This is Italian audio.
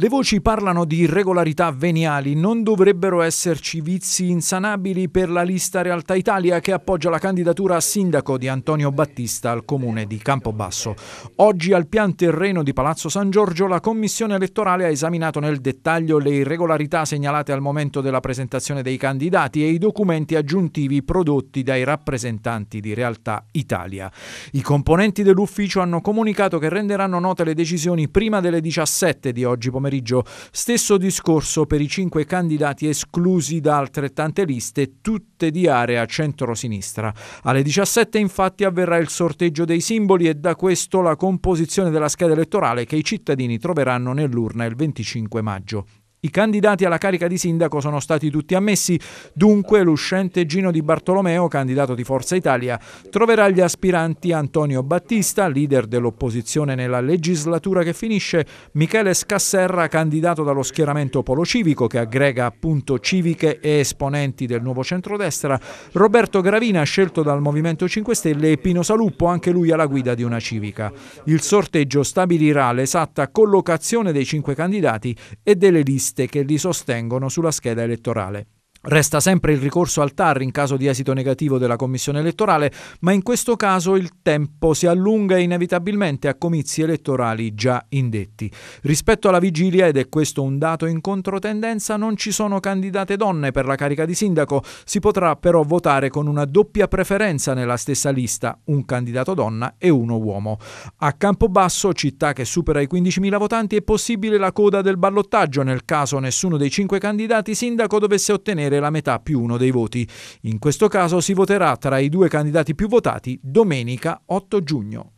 Le voci parlano di irregolarità veniali, non dovrebbero esserci vizi insanabili per la lista Realtà Italia che appoggia la candidatura a sindaco di Antonio Battista al comune di Campobasso. Oggi al pian terreno di Palazzo San Giorgio la commissione elettorale ha esaminato nel dettaglio le irregolarità segnalate al momento della presentazione dei candidati e i documenti aggiuntivi prodotti dai rappresentanti di Realtà Italia. I componenti dell'ufficio hanno comunicato che renderanno note le decisioni prima delle 17 di oggi pomeriggio pomeriggio. Stesso discorso per i cinque candidati esclusi da altrettante liste, tutte di area centrosinistra. Alle 17 infatti avverrà il sorteggio dei simboli e da questo la composizione della scheda elettorale che i cittadini troveranno nell'urna il 25 maggio. I candidati alla carica di sindaco sono stati tutti ammessi, dunque l'uscente Gino Di Bartolomeo, candidato di Forza Italia, troverà gli aspiranti Antonio Battista, leader dell'opposizione nella legislatura che finisce, Michele Scasserra, candidato dallo schieramento Polo Civico che aggrega appunto civiche e esponenti del nuovo centrodestra, Roberto Gravina, scelto dal Movimento 5 Stelle e Pino Saluppo, anche lui alla guida di una civica. Il sorteggio stabilirà l'esatta collocazione dei cinque candidati e delle liste liste che li sostengono sulla scheda elettorale. Resta sempre il ricorso al TAR in caso di esito negativo della commissione elettorale, ma in questo caso il tempo si allunga inevitabilmente a comizi elettorali già indetti. Rispetto alla vigilia, ed è questo un dato in controtendenza, non ci sono candidate donne per la carica di sindaco, si potrà però votare con una doppia preferenza nella stessa lista, un candidato donna e uno uomo. A Campobasso, città che supera i 15.000 votanti, è possibile la coda del ballottaggio nel caso nessuno dei cinque candidati sindaco dovesse ottenere ottenere la metà più uno dei voti. In questo caso si voterà tra i due candidati più votati domenica 8 giugno.